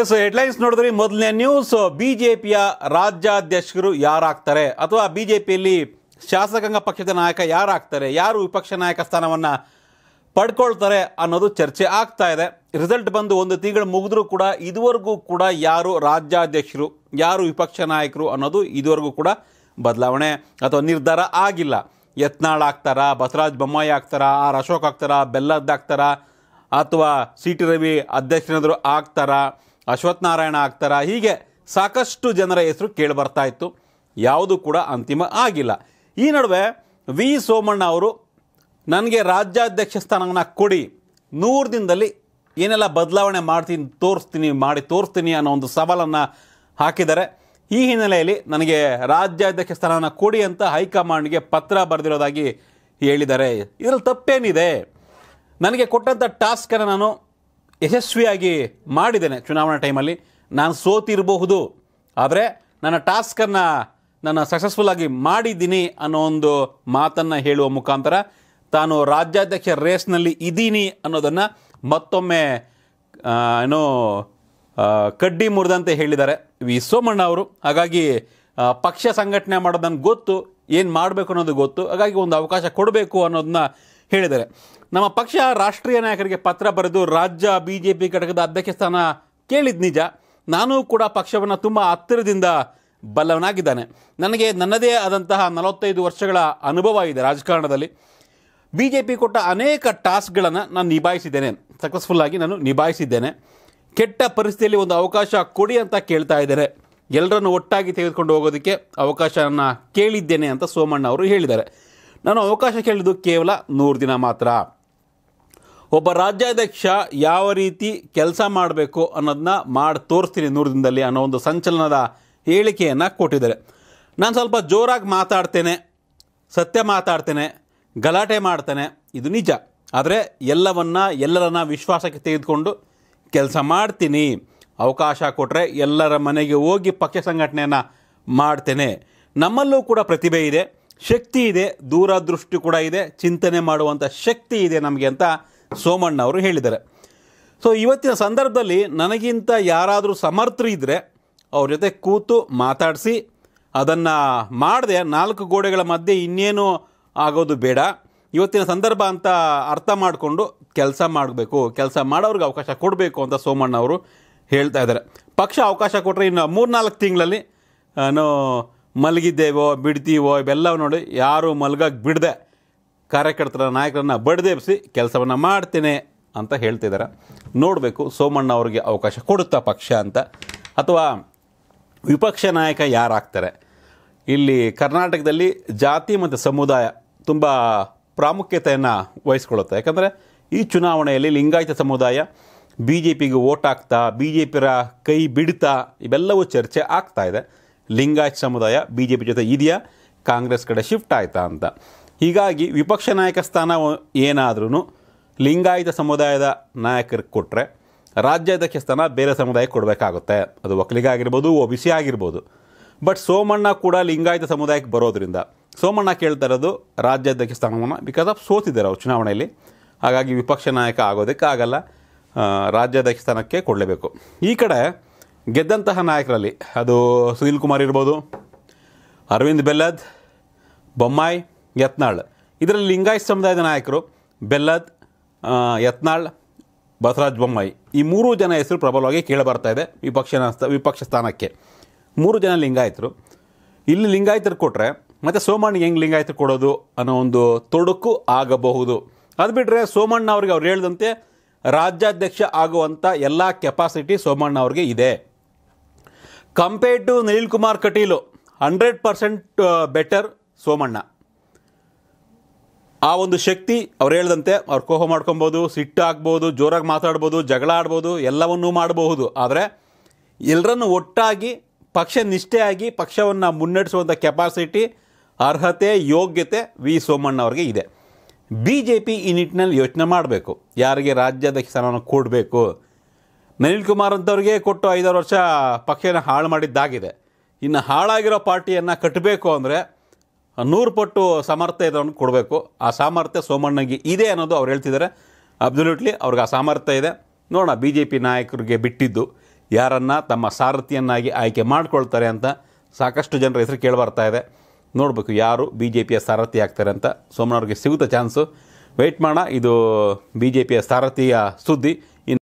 S headlines ನೋಡಿದ್ರೆ ಮೊದಲನೇ news B J ಪಿಯ ರಾಜ್ಯಾಧ್ಯಕ್ಷರು ಯಾರಾಗ್ತಾರೆ ಅಥವಾ ಪಿಯಲ್ಲಿ ಶಾಸಕಾಂಗ ಪಕ್ಷದ ನಾಯಕ ಯಾರಾಗ್ತಾರೆ ಯಾರು ವಿಪಕ್ಷ ನಾಯಕ ಸ್ಥಾನವನ್ನು ಪಡ್ಕೊಳ್ತಾರೆ ಅನ್ನೋದು ಚರ್ಚೆ ಆಗ್ತಾ ಇದೆ ರಿಸಲ್ಟ್ ಬಂದು ಒಂದು ತಿಂಗಳು ಮುಗಿದ್ರೂ ಕೂಡ ಇದುವರೆಗೂ ಕೂಡ ಯಾರು ರಾಜ್ಯಾಧ್ಯಕ್ಷರು ಯಾರು ವಿಪಕ್ಷ ನಾಯಕರು ಅನ್ನೋದು ಇದುವರೆಗೂ ಕೂಡ ಬದಲಾವಣೆ ಅಥವಾ ನಿರ್ಧಾರ ಆಗಿಲ್ಲ ಯತ್ನಾಳ್ ಆಗ್ತಾರಾ ಬಸವರಾಜ್ ಬೊಮ್ಮಾಯಿ ಆಗ್ತಾರಾ ಆರ್ ಅಶೋಕ್ ಆಗ್ತಾರಾ ಬೆಲ್ಲದ್ದಾಗ್ತಾರಾ ಅಥವಾ ಸಿ ಟಿ ರವಿ ಅಧ್ಯಕ್ಷನಾದರೂ ಆಗ್ತಾರಾ ಅಶ್ವತ್ಥನಾರಾಯಣ ಆಗ್ತಾರ ಹೀಗೆ ಸಾಕಷ್ಟು ಜನರ ಹೆಸರು ಕೇಳಿ ಬರ್ತಾ ಇತ್ತು ಯಾವುದು ಕೂಡ ಅಂತಿಮ ಆಗಿಲ್ಲ ಈ ನಡುವೆ ವಿ ಸೋಮಣ್ಣ ಅವರು ನನಗೆ ರಾಜ್ಯಾಧ್ಯಕ್ಷ ಸ್ಥಾನವನ್ನು ಕೊಡಿ ನೂರು ದಿನದಲ್ಲಿ ಏನೆಲ್ಲ ಬದಲಾವಣೆ ಮಾಡ್ತೀನಿ ತೋರಿಸ್ತೀನಿ ಮಾಡಿ ತೋರಿಸ್ತೀನಿ ಅನ್ನೋ ಒಂದು ಸವಾಲನ್ನು ಹಾಕಿದ್ದಾರೆ ಈ ಹಿನ್ನೆಲೆಯಲ್ಲಿ ನನಗೆ ರಾಜ್ಯಾಧ್ಯಕ್ಷ ಸ್ಥಾನವನ್ನು ಕೊಡಿ ಅಂತ ಹೈಕಮಾಂಡ್ಗೆ ಪತ್ರ ಬರೆದಿರೋದಾಗಿ ಹೇಳಿದ್ದಾರೆ ಇದರಲ್ಲಿ ತಪ್ಪೇನಿದೆ ನನಗೆ ಕೊಟ್ಟಂಥ ಟಾಸ್ಕನ್ನು ನಾನು ಯಶಸ್ವಿಯಾಗಿ ಮಾಡಿದ್ದೇನೆ ಚುನಾವಣಾ ಟೈಮಲ್ಲಿ ನಾನು ಸೋತಿರಬಹುದು ಆದರೆ ನನ್ನ ಟಾಸ್ಕನ್ನು ನಾನು ಸಕ್ಸಸ್ಫುಲ್ ಆಗಿ ಮಾಡಿದ್ದೀನಿ ಅನ್ನೋ ಒಂದು ಮಾತನ್ನು ಹೇಳುವ ಮುಖಾಂತರ ತಾನು ರಾಜ್ಯಾಧ್ಯಕ್ಷ ರೇಸ್ನಲ್ಲಿ ಇದ್ದೀನಿ ಅನ್ನೋದನ್ನು ಮತ್ತೊಮ್ಮೆ ಏನು ಕಡ್ಡಿ ಮುರಿದಂತೆ ಹೇಳಿದ್ದಾರೆ ವಿ ಸೋಮಣ್ಣ ಅವರು ಹಾಗಾಗಿ ಪಕ್ಷ ಸಂಘಟನೆ ಮಾಡೋದನ್ನು ಗೊತ್ತು ಏನು ಮಾಡಬೇಕು ಅನ್ನೋದು ಗೊತ್ತು ಹಾಗಾಗಿ ಒಂದು ಅವಕಾಶ ಕೊಡಬೇಕು ಅನ್ನೋದನ್ನ ಹೇಳಿದ್ದಾರೆ ನಮ್ಮ ಪಕ್ಷ ರಾಷ್ಟ್ರೀಯ ನಾಯಕರಿಗೆ ಪತ್ರ ಬರೆದು ರಾಜ್ಯ ಬಿ ಜೆ ಪಿ ಘಟಕದ ಅಧ್ಯಕ್ಷ ಸ್ಥಾನ ಕೇಳಿದ ನಿಜ ನಾನೂ ಕೂಡ ಪಕ್ಷವನ್ನು ತುಂಬ ಹತ್ತಿರದಿಂದ ಬಲ್ಲವನಾಗಿದ್ದಾನೆ ನನಗೆ ನನ್ನದೇ ಆದಂತಹ ನಲವತ್ತೈದು ವರ್ಷಗಳ ಅನುಭವ ಇದೆ ರಾಜಕಾರಣದಲ್ಲಿ ಬಿ ಜೆ ಪಿ ಕೊಟ್ಟ ಅನೇಕ ಟಾಸ್ಕ್ಗಳನ್ನು ನಾನು ನಿಭಾಯಿಸಿದ್ದೇನೆ ಸಕ್ಸಸ್ಫುಲ್ಲಾಗಿ ನಾನು ನಿಭಾಯಿಸಿದ್ದೇನೆ ಕೆಟ್ಟ ಪರಿಸ್ಥಿತಿಯಲ್ಲಿ ಒಂದು ಅವಕಾಶ ಕೊಡಿ ಅಂತ ಕೇಳ್ತಾ ಇದ್ದಾರೆ ಎಲ್ಲರನ್ನು ಒಟ್ಟಾಗಿ ತೆಗೆದುಕೊಂಡು ಹೋಗೋದಕ್ಕೆ ಅವಕಾಶವನ್ನು ಕೇಳಿದ್ದೇನೆ ಅಂತ ಸೋಮಣ್ಣ ಅವರು ಹೇಳಿದ್ದಾರೆ ನಾನು ಅವಕಾಶ ಕೇಳಿದ್ದು ಕೇವಲ ನೂರು ದಿನ ಮಾತ್ರ ಒಬ್ಬ ರಾಜ್ಯಾಧ್ಯಕ್ಷ ಯಾವ ರೀತಿ ಕೆಲಸ ಮಾಡಬೇಕು ಅನ್ನೋದನ್ನ ಮಾಡಿ ತೋರಿಸ್ತೀನಿ ನೂರು ದಿನದಲ್ಲಿ ಅನ್ನೋ ಒಂದು ಸಂಚಲನದ ಹೇಳಿಕೆಯನ್ನು ಕೊಟ್ಟಿದ್ದಾರೆ ನಾನು ಸ್ವಲ್ಪ ಜೋರಾಗಿ ಮಾತಾಡ್ತೇನೆ ಸತ್ಯ ಮಾತಾಡ್ತೇನೆ ಗಲಾಟೆ ಮಾಡ್ತೇನೆ ಇದು ನಿಜ ಆದರೆ ಎಲ್ಲವನ್ನು ಎಲ್ಲರನ್ನ ವಿಶ್ವಾಸಕ್ಕೆ ತೆಗೆದುಕೊಂಡು ಕೆಲಸ ಮಾಡ್ತೀನಿ ಅವಕಾಶ ಕೊಟ್ಟರೆ ಎಲ್ಲರ ಮನೆಗೆ ಹೋಗಿ ಪಕ್ಷ ಸಂಘಟನೆಯನ್ನು ಮಾಡ್ತೇನೆ ನಮ್ಮಲ್ಲೂ ಕೂಡ ಪ್ರತಿಭೆ ಇದೆ ಶಕ್ತಿ ಇದೆ ದೂರದೃಷ್ಟಿ ಕೂಡ ಇದೆ ಚಿಂತನೆ ಮಾಡುವಂಥ ಶಕ್ತಿ ಇದೆ ನಮಗೆ ಅಂತ ಸೋಮಣ್ಣ ಅವರು ಹೇಳಿದ್ದಾರೆ ಸೊ ಇವತ್ತಿನ ಸಂದರ್ಭದಲ್ಲಿ ನನಗಿಂತ ಯಾರಾದರೂ ಸಮರ್ಥರು ಇದ್ದರೆ ಅವ್ರ ಜೊತೆ ಕೂತು ಮಾತಾಡಿಸಿ ಅದನ್ನು ಮಾಡದೆ ನಾಲ್ಕು ಗೋಡೆಗಳ ಮಧ್ಯೆ ಇನ್ನೇನು ಆಗೋದು ಬೇಡ ಇವತ್ತಿನ ಸಂದರ್ಭ ಅಂತ ಅರ್ಥ ಮಾಡಿಕೊಂಡು ಕೆಲಸ ಮಾಡಬೇಕು ಕೆಲಸ ಮಾಡೋರಿಗೆ ಅವಕಾಶ ಕೊಡಬೇಕು ಅಂತ ಸೋಮಣ್ಣ ಅವರು ಹೇಳ್ತಾ ಇದ್ದಾರೆ ಪಕ್ಷ ಅವಕಾಶ ಕೊಟ್ಟರೆ ಇನ್ನು ಮೂರ್ನಾಲ್ಕು ತಿಂಗಳಲ್ಲಿ ನಾನು ಮಲಗಿದ್ದೇವೋ ಬಿಡ್ತೀವೋ ಇವೆಲ್ಲ ನೋಡಿ ಯಾರೂ ಮಲಗಕ್ಕೆ ಬಿಡದೆ ಕಾರ್ಯಕರ್ತರ ನಾಯಕರನ್ನ ಬಡ್ದೇಪ್ಸಿ ಕೆಲಸವನ್ನು ಮಾಡ್ತೇನೆ ಅಂತ ಹೇಳ್ತಿದ್ದಾರೆ ನೋಡಬೇಕು ಸೋಮಣ್ಣ ಅವರಿಗೆ ಅವಕಾಶ ಕೊಡುತ್ತಾ ಪಕ್ಷ ಅಂತ ಅಥವಾ ವಿಪಕ್ಷ ನಾಯಕ ಯಾರಾಗ್ತಾರೆ ಇಲ್ಲಿ ಕರ್ನಾಟಕದಲ್ಲಿ ಜಾತಿ ಮತ್ತು ಸಮುದಾಯ ತುಂಬ ಪ್ರಾಮುಖ್ಯತೆಯನ್ನು ವಹಿಸ್ಕೊಳ್ಳುತ್ತೆ ಯಾಕಂದರೆ ಈ ಚುನಾವಣೆಯಲ್ಲಿ ಲಿಂಗಾಯತ ಸಮುದಾಯ ಬಿ ಜೆ ಪಿಗೆ ಓಟ್ ಹಾಕ್ತಾ ಬಿ ಜೆ ಪಿರ ಕೈ ಬಿಡ್ತಾ ಇವೆಲ್ಲವೂ ಚರ್ಚೆ ಆಗ್ತಾ ಇದೆ ಲಿಂಗಾಯತ್ ಸಮುದಾಯ ಬಿ ಜೆ ಪಿ ಜೊತೆ ಇದೆಯಾ ಕಾಂಗ್ರೆಸ್ ಕಡೆ ಶಿಫ್ಟ್ ಆಯಿತಾ ಅಂತ ಹೀಗಾಗಿ ವಿಪಕ್ಷ ನಾಯಕ ಸ್ಥಾನ ಏನಾದ್ರೂ ಲಿಂಗಾಯತ ಸಮುದಾಯದ ನಾಯಕರಿಗೆ ಕೊಟ್ಟರೆ ರಾಜ್ಯಾಧ್ಯಕ್ಷ ಸ್ಥಾನ ಬೇರೆ ಸಮುದಾಯಕ್ಕೆ ಕೊಡಬೇಕಾಗುತ್ತೆ ಅದು ಒಕ್ಕಲಿಗಾಗಿರ್ಬೋದು ಒ ಬಿ ಸಿ ಆಗಿರ್ಬೋದು ಬಟ್ ಸೋಮಣ್ಣ ಕೂಡ ಲಿಂಗಾಯತ ಸಮುದಾಯಕ್ಕೆ ಬರೋದ್ರಿಂದ ಸೋಮಣ್ಣ ಕೇಳ್ತಾ ಇರೋದು ರಾಜ್ಯಾಧ್ಯಕ್ಷ ಸ್ಥಾನವನ್ನು ಬಿಕಾಸ್ ಆಫ್ ಸೋತಿದ್ದಾರೆ ಅವ್ರು ಚುನಾವಣೆಯಲ್ಲಿ ಹಾಗಾಗಿ ವಿಪಕ್ಷ ನಾಯಕ ಆಗೋದಕ್ಕೆ ಆಗಲ್ಲ ರಾಜ್ಯಾಧ್ಯಕ್ಷ ಸ್ಥಾನಕ್ಕೆ ಕೊಡಲೇಬೇಕು ಈ ಕಡೆ ಗೆದ್ದಂತಹ ನಾಯಕರಲ್ಲಿ ಅದು ಸುನೀಲ್ ಕುಮಾರ್ ಇರ್ಬೋದು ಅರವಿಂದ್ ಬೆಲ್ಲದ್ ಬೊಮ್ಮಾಯಿ ಯತ್ನಾಳ್ ಇದರಲ್ಲಿ ಲಿಂಗಾಯತ್ ಸಮುದಾಯದ ನಾಯಕರು ಬೆಲ್ಲದ್ ಯತ್ನಾಳ್ ಬಸವರಾಜ್ ಬೊಮ್ಮಾಯಿ ಈ ಮೂರು ಜನ ಹೆಸರು ಪ್ರಬಲವಾಗಿ ಕೇಳಬರ್ತಾ ಇದೆ ವಿಪಕ್ಷ ವಿಪಕ್ಷ ಸ್ಥಾನಕ್ಕೆ ಮೂರು ಜನ ಲಿಂಗಾಯತರು ಇಲ್ಲಿ ಲಿಂಗಾಯತರು ಕೊಟ್ಟರೆ ಮತ್ತು ಸೋಮಣ್ಣ ಹೆಂಗೆ ಲಿಂಗಾಯತರು ಕೊಡೋದು ಅನ್ನೋ ಒಂದು ತೊಡಕು ಆಗಬಹುದು ಅದು ಬಿಟ್ಟರೆ ಸೋಮಣ್ಣ ಅವ್ರಿಗೆ ಅವ್ರು ಹೇಳಿದಂತೆ ರಾಜ್ಯಾಧ್ಯಕ್ಷ ಆಗುವಂಥ ಎಲ್ಲ ಕೆಪಾಸಿಟಿ ಸೋಮಣ್ಣ ಅವ್ರಿಗೆ ಇದೆ compare to Nalin Kumar Kateel hundred percent better Somanna ಆ ಒಂದು ಶಕ್ತಿ ಅವ್ರು ಹೇಳ್ದಂತೆ ಅವ್ರು ಕೋಹ ಮಾಡ್ಕೊಬೋದು ಹಾಕ್ಬೋದು ಜೋರಾಗಿ ಮಾತಾಡ್ಬೋದು ಜಗಳ ಆಡ್ಬೋದು ಎಲ್ಲವನ್ನೂ ಮಾಡಬಹುದು ಆದರೆ ಎಲ್ಲರನ್ನು ಒಟ್ಟಾಗಿ ಪಕ್ಷ ನಿಷ್ಠೆಯಾಗಿ ಪಕ್ಷವನ್ನು ಮುನ್ನಡೆಸುವಂಥ ಕೆಪಾಸಿಟಿ ಅರ್ಹತೆ ಯೋಗ್ಯತೆ ವಿ ಸೋಮಣ್ಣ ಅವ್ರಿಗೆ ಇದೆ ಬಿ ಜೆ ಪಿ ಈ ನಿಟ್ಟಿನಲ್ಲಿ ಯೋಚನೆ ಮಾಡಬೇಕು ಯಾರಿಗೆ ರಾಜ್ಯಾಧ್ಯಕ್ಷ ಸ್ಥಾನವನ್ನು ಕೊಡಬೇಕು ನನಿಲ್ ಕುಮಾರ್ ಅಂತವ್ರಿಗೆ ಕೊಟ್ಟು ಐದಾರು ವರ್ಷ ಪಕ್ಷನ ಹಾಳು ಮಾಡಿದ್ದಾಗಿದೆ ಇನ್ನು ಹಾಳಾಗಿರೋ ಪಾರ್ಟಿಯನ್ನು ಕಟ್ಟಬೇಕು ಅಂದರೆ ನೂರು ಪಟ್ಟು ಸಾಮರ್ಥ್ಯ ಇದನ್ನು ಕೊಡಬೇಕು ಆ ಸಾಮರ್ಥ್ಯ ಸೋಮಣ್ಣಗೆ ಇದೆ ಅನ್ನೋದು ಅವ್ರು ಹೇಳ್ತಿದ್ದಾರೆ ಅಬ್ಸಲ್ಯೂಟ್ಲಿ ಅವ್ರಿಗೆ ಆ ಸಾಮರ್ಥ್ಯ ಇದೆ ನೋಡೋಣ ಬಿ ಜೆ ಪಿ ನಾಯಕರಿಗೆ ಬಿಟ್ಟಿದ್ದು ಯಾರನ್ನು ತಮ್ಮ ಸಾರಥಿಯನ್ನಾಗಿ ಆಯ್ಕೆ ಮಾಡ್ಕೊಳ್ತಾರೆ ಅಂತ ಸಾಕಷ್ಟು ಜನರ ಹೆಸರು ಕೇಳಿಬರ್ತಾ ಇದೆ ನೋಡಬೇಕು ಯಾರು ಬಿ ಜೆ ಪಿಯ ಸಾರಥಿ ಆಗ್ತಾರೆ ಅಂತ ಸೋಮಣ್ಣವ್ರಿಗೆ ಸಿಗುತ್ತೆ ಚಾನ್ಸು ವೆಯ್ಟ್ ಮಾಡೋಣ ಇದು ಬಿ ಜೆ ಪಿಯ ಸಾರಥಿಯ ಸುದ್ದಿ